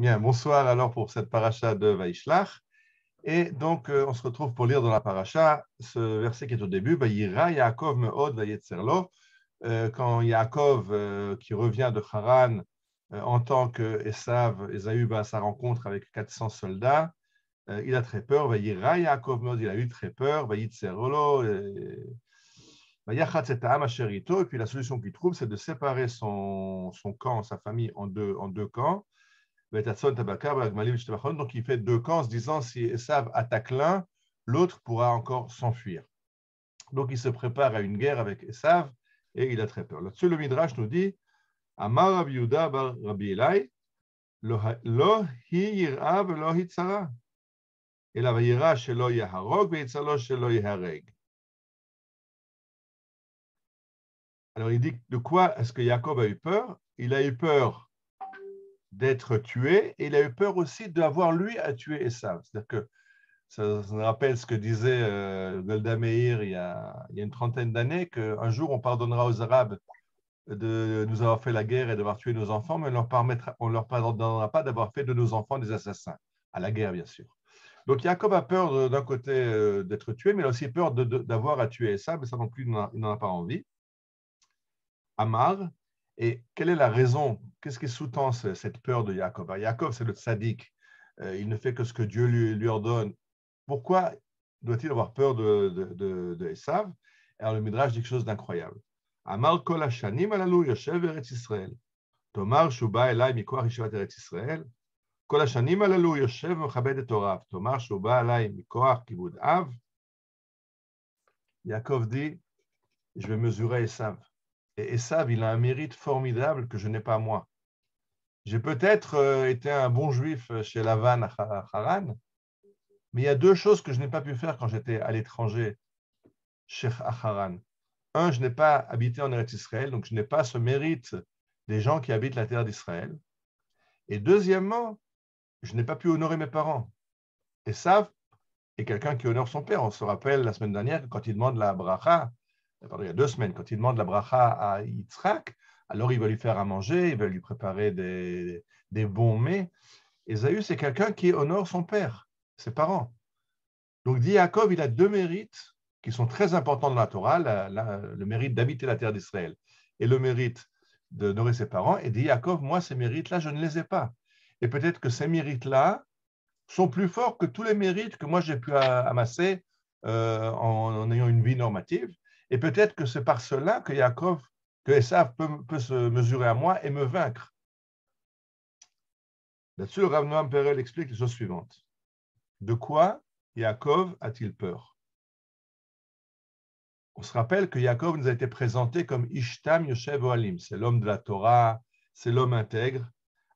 Bien, bonsoir alors pour cette paracha de Vaishlach. Et donc, euh, on se retrouve pour lire dans la paracha ce verset qui est au début, Yaakov me'od euh, quand Yaakov, euh, qui revient de Haran, tant que Esav, Esaü sa rencontre avec 400 soldats, il a très peur, Yaakov me'od, il a eu très peur, et puis la solution qu'il trouve, c'est de séparer son, son camp, sa famille, en deux, en deux camps, donc il fait deux camps en se disant si Esav attaque l'un, l'autre pourra encore s'enfuir. Donc il se prépare à une guerre avec Esav et il a très peur. Là-dessus, le Midrash nous dit Amar Rabbi Yehuda bar Rabbi Elai, lo hi yira velo hi tzara. אלא וירא שלא יהרוג ויצלו שלא yahareg. Alors il dit de quoi est-ce que Jacob a eu peur Il a eu peur d'être tué et il a eu peur aussi d'avoir lui à tuer Essa, C'est-à-dire que ça, rappelle ce que disait euh, Golda Meir il y a, une trentaine d'années, qu'un jour on pardonnera aux Arabes de nous avoir fait la guerre et d'avoir tué nos enfants, mais on leur leur pardonnera pas d'avoir fait de nos enfants des assassins, à la guerre bien sûr. Donc Jacob a peur d'un côté euh, d'être tué, mais il a aussi peur d'avoir à tuer Essa mais ça non plus il n'en a pas envie. Amar, et quelle est la raison Qu'est-ce qui sous-tend cette peur de Jacob Jacob, c'est le tzaddik. Euh, il ne fait que ce que Dieu lui, lui ordonne. Pourquoi doit-il avoir peur de, de, de, de Esav Alors le Midrash dit quelque chose d'incroyable. Amar kol hashanim alalu yoshev eretz Israël. Tomar shuba elai mikoach yeshivat eretz Israël. Kol hashanim alalu yoshev mechabed et orav. Tomar shuba elai mikoach kibud av. Yaakov dit, je vais mesurer Esav. Et Esav, il a un mérite formidable que je n'ai pas moi. J'ai peut-être euh, été un bon juif euh, chez Lavan à Haran, mais il y a deux choses que je n'ai pas pu faire quand j'étais à l'étranger chez Haran. Un, je n'ai pas habité en Eretz Israël, donc je n'ai pas ce mérite des gens qui habitent la terre d'Israël. Et deuxièmement, je n'ai pas pu honorer mes parents. Et savent, est quelqu'un qui honore son père, on se rappelle la semaine dernière quand il demande la bracha il y a deux semaines, quand il demande la bracha à Yitzhak, alors il va lui faire à manger, il va lui préparer des, bons mets. Esaü, c'est quelqu'un qui honore son père, ses parents. Donc, dit Yaakov, il a deux mérites qui sont très importants dans la Torah, le mérite d'habiter la terre d'Israël et le mérite d'honorer ses parents. Et dit Yaakov, moi, ces mérites-là, je ne les ai pas. Et peut-être que ces mérites-là sont plus forts que tous les mérites que moi j'ai pu amasser euh, en, ayant une vie normative. Et peut-être que c'est par cela que Yaakov, que Esav peut, se mesurer à moi et me vaincre. Là-dessus, le Rav Noam Perel explique les choses suivantes. De quoi Yaakov a-t-il peur On se rappelle que Yaakov nous a été présenté comme Ishtam Yoshev Oalim, c'est l'homme de la Torah, c'est l'homme intègre,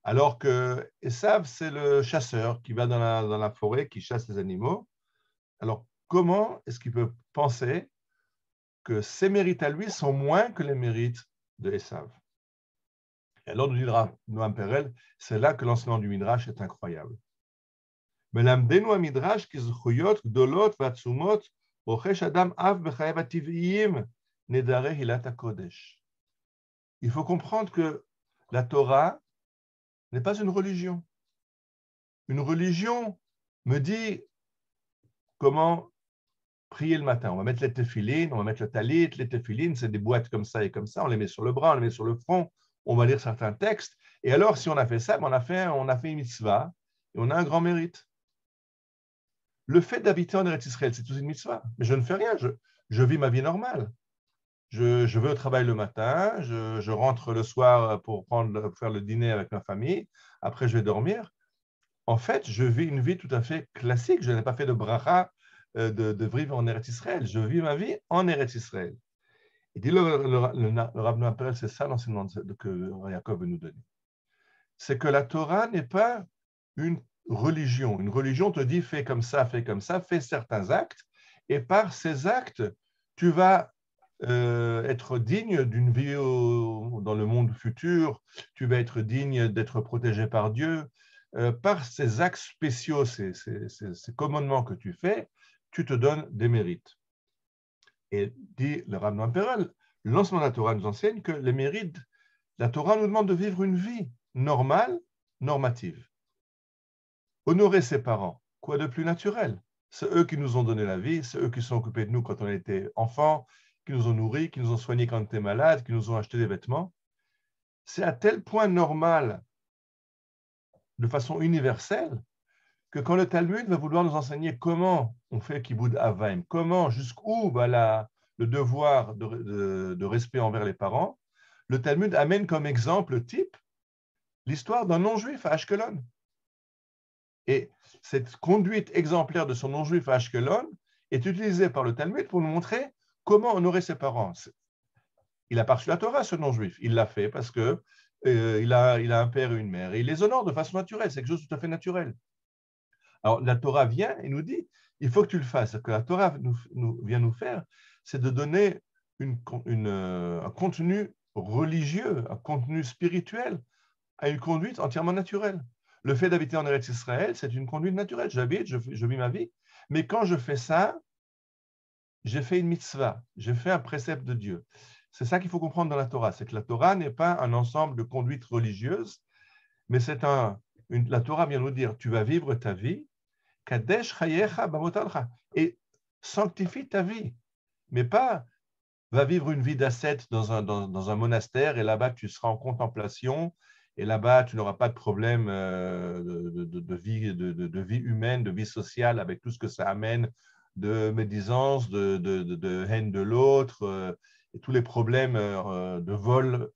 alors que Esav, c'est le chasseur qui va dans la forêt, qui chasse les animaux. Alors, comment est-ce qu'il peut penser que ses mérites à lui sont moins que les mérites de Esav. Et alors nous dit Noam Perel, c'est là que l'enseignement du Midrash est incroyable. Midrash gdolot adam av hilat Il faut comprendre que la Torah n'est pas une religion. Une religion me dit comment prier le matin. On va mettre les tefilines, on va mettre le talit, les tefilines, c'est des boîtes comme ça et comme ça. On les met sur le bras, on les met sur le front, on va lire certains textes. Et alors, si on a fait ça, ben, on a fait, on a fait une mitzvah et on a un grand mérite. Le fait d'habiter en Eretz Israël, c'est aussi une mitzvah. Mais je ne fais rien, je, je vis ma vie normale. Je, je, vais au travail le matin, je, je rentre le soir pour, prendre, pour faire le dîner avec ma famille, après je vais dormir. En fait, je vis une vie tout à fait classique. Je n'ai pas fait de bracha euh, de, vivre en Eretz Israël. Je vis ma vie en Eretz Israël. Et dit le, le, le, c'est ça l'enseignement que Jacob veut nous donner. C'est que la Torah n'est pas une religion. Une religion te dit fais comme ça, fais comme ça, fais certains actes, et par ces actes, tu vas euh, être digne d'une vie dans le monde futur, tu vas être digne d'être protégé par Dieu. Euh, par ces actes spéciaux, ces commandements que tu fais, tu te donnes des mérites. Et dit le rabbin Perel, lancement de la Torah nous enseigne que les mérites, la Torah nous demande de vivre une vie normale, normative. Honorer ses parents, quoi de plus naturel C'est eux qui nous ont donné la vie, c'est eux qui sont occupés de nous quand on était enfant, qui nous ont nourris, qui nous ont soignés quand on était malade, qui nous ont acheté des vêtements. C'est à tel point normal, de façon universelle, que quand le Talmud va vouloir nous enseigner comment on fait Kibbutz Avaim, comment, jusqu'où va bah, le devoir de, respect envers les parents, le Talmud amène comme exemple type l'histoire d'un non-juif à Ashkelon. Et cette conduite exemplaire de son non-juif à Ashkelon est utilisée par le Talmud pour nous montrer comment honorer ses parents. Il a perçu la Torah, ce non-juif. Il l'a fait parce qu'il euh, a, a un père et une mère. Et il les honore de façon naturelle. C'est quelque chose de tout à fait naturel. Alors la Torah vient et nous dit, il faut que tu le fasses. Ce que la Torah vient nous faire, c'est de donner euh, un contenu religieux, un contenu spirituel à une conduite entièrement naturelle. Le fait d'habiter en Eretz Israël, c'est une conduite naturelle. J'habite, je, vis ma vie. Mais quand je fais ça, j'ai fait une mitzvah, j'ai fait un précepte de Dieu. C'est ça qu'il faut comprendre dans la Torah, c'est que la Torah n'est pas un ensemble de conduites religieuses, mais c'est un, la Torah vient nous dire, tu vas vivre ta vie Kadesh Et sanctifie ta vie, mais pas va vivre une vie d'ascète dans un, monastère et là-bas tu seras en contemplation et là-bas tu n'auras pas de problème euh, de, vie, humaine, de vie sociale avec tout ce que ça amène de médisance, de, haine de l'autre euh, et tous les problèmes euh, de vol.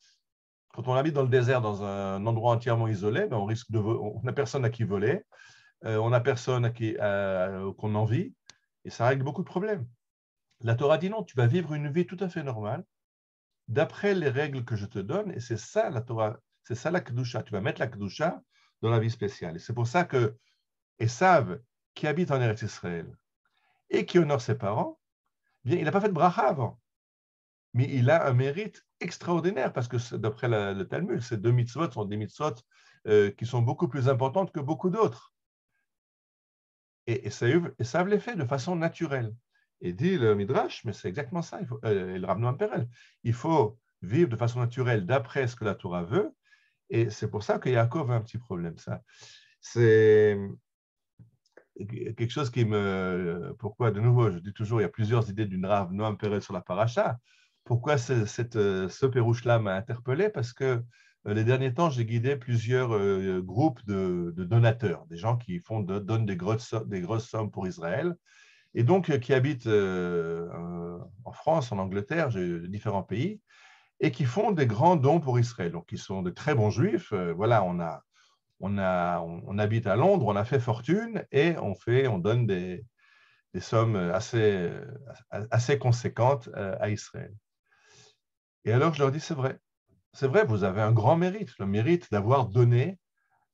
Quand on habite dans le désert, dans un endroit entièrement isolé, ben, on risque de, on n'a personne à qui voler. Euh, on n'a personne euh, qu'on envie, et ça règle beaucoup de problèmes. La Torah dit non, tu vas vivre une vie tout à fait normale, d'après les règles que je te donne, et c'est ça la Torah, c'est ça la Kedusha. Tu vas mettre la Kedusha dans la vie spéciale. Et c'est pour ça que Esav, qui habite en Eretz Israël et qui honore ses parents, eh bien, il n'a pas fait de bracha avant. Mais il a un mérite extraordinaire parce que d'après le Talmud, ces deux mitzvot sont des mitzvot euh, qui sont beaucoup plus importantes que beaucoup d'autres et, ça, et ça fait de façon naturelle. Et dit le Midrash, mais c'est exactement ça, il faut, euh, noam le Perel. Il faut vivre de façon naturelle d'après ce que la Torah veut, et c'est pour ça que Yaakov a un petit problème. Ça, c'est quelque chose qui me. Pourquoi, de nouveau, je dis toujours, il y a plusieurs idées d'une Rav Noam Perel sur la paracha. Pourquoi ce, cette, euh, là m'a interpellé Parce que euh, les derniers temps, j'ai guidé plusieurs euh, groupes de, donateurs, des gens qui font, donnent des grosses, des grosses, sommes pour Israël, et donc euh, qui habitent en France, en Angleterre, différents pays, et qui font des grands dons pour Israël. Donc, ils sont de très bons juifs. voilà, on, a, on, a, habite à Londres, on a fait fortune, et on, fait, on donne des, sommes assez, assez conséquentes à Israël. Et alors, je leur dis, c'est vrai, c'est vrai, vous avez un grand mérite, le mérite d'avoir donné,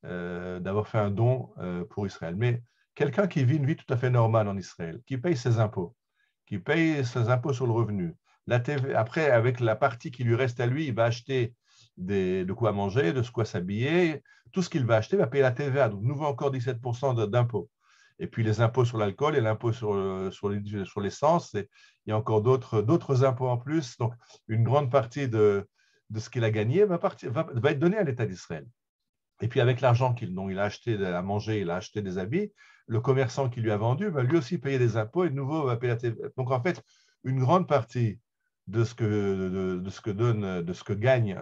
euh, d'avoir fait un don euh, pour Israël. Mais quelqu'un qui vit une vie tout à fait normale en Israël, qui paye ses impôts, qui paye ses impôts sur le revenu, la TV, après, avec la partie qui lui reste à lui, il va acheter de quoi manger, de quoi s'habiller, tout ce qu'il va acheter va payer la TVA, donc nouveau encore 17% d'impôts. Et puis les impôts sur l'alcool et l'impôt sur, euh, sur l'essence, et il y a encore d'autres impôts en plus. Donc une grande partie de, de ce qu'il a gagné va, être donné à l'État d'Israël. Et puis avec l'argent qu'il dont il a acheté à manger, il a acheté des habits, le commerçant qui lui a vendu va lui aussi payer des impôts et de nouveau va payer la TVA. Donc en fait, une grande partie de ce que, de, ce que donne, de ce que gagne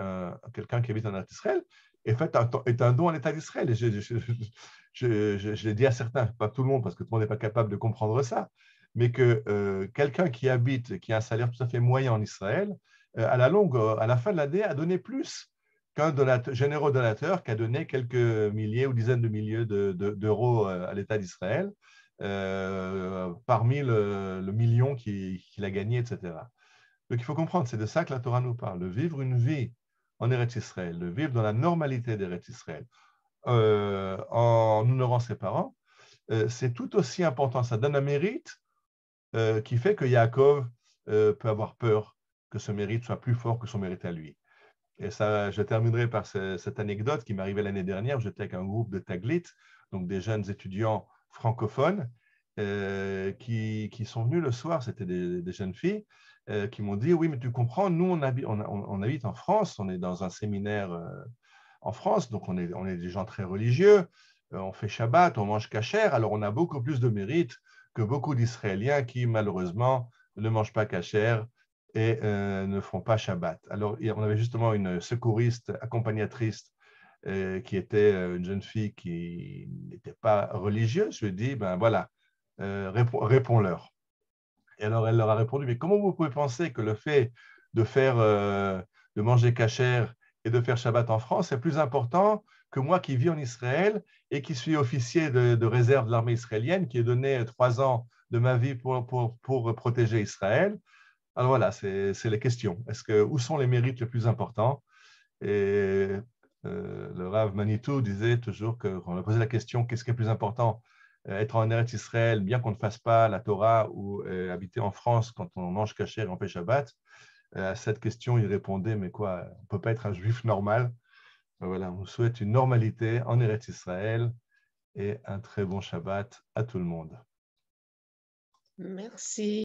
quelqu'un qui habite en Israël est, fait, est un don à l'État d'Israël. je, l'ai dit à certains, pas tout le monde, parce que tout le monde n'est pas capable de comprendre ça, mais que euh, quelqu'un qui habite, qui a un salaire tout à fait moyen en Israël, euh, à la longue, euh, à la fin de l'année, a donné plus qu'un généreux donateur qui a donné quelques milliers ou dizaines de milliers d'euros euh, à l'État d'Israël, parmi le, million qu'il a gagné, etc. Donc il faut comprendre, c'est de ça que la Torah nous parle, de vivre une vie en Eretz Israël, de vivre dans la normalité d'Eretz Israël, en honorant ses parents, c'est tout aussi important. Ça donne un mérite qui fait que Yaakov peut avoir peur que ce mérite soit plus fort que son mérite à lui. Et ça, je terminerai par cette anecdote qui m'arrivait l'année dernière. J'étais avec un groupe de taglites, donc des jeunes étudiants francophones, euh, qui, qui, sont venus le soir. C'était des, jeunes filles euh, qui m'ont dit Oui, mais tu comprends, nous, on, habite, en France, on est dans un séminaire euh, en France, donc on est, on est des gens très religieux, on fait Shabbat, on mange cachère, alors on a beaucoup plus de mérite que beaucoup d'Israéliens qui, malheureusement, ne mangent pas cachère et euh, ne font pas Shabbat. Alors, on avait justement une secouriste, accompagnatrice, euh, qui était euh, une jeune fille qui n'était pas religieuse. Je lui ai dit, ben voilà, réponds-leur. Et alors, elle leur a répondu, mais comment vous pouvez penser que le fait de faire, de manger cachère et de faire Shabbat en France est plus important que moi qui vis en Israël et qui suis officier de, de réserve de l'armée israélienne, qui ai donné trois ans de ma vie pour, pour, pour protéger Israël alors voilà, c'est les questions. Est-ce que où sont les mérites les plus importants Et euh, le Rav Manitou disait toujours que quand on la question qu'est-ce qui est plus important euh, être en Eretz Israël, bien qu'on ne fasse pas la Torah ou euh, habiter en France quand on mange caché et on fait Shabbat, à cette question, il répondait Mais quoi, on ne peut pas être un juif normal. Ben voilà, on souhaite une normalité en Eretz Israël et un très bon Shabbat à tout le monde. Merci.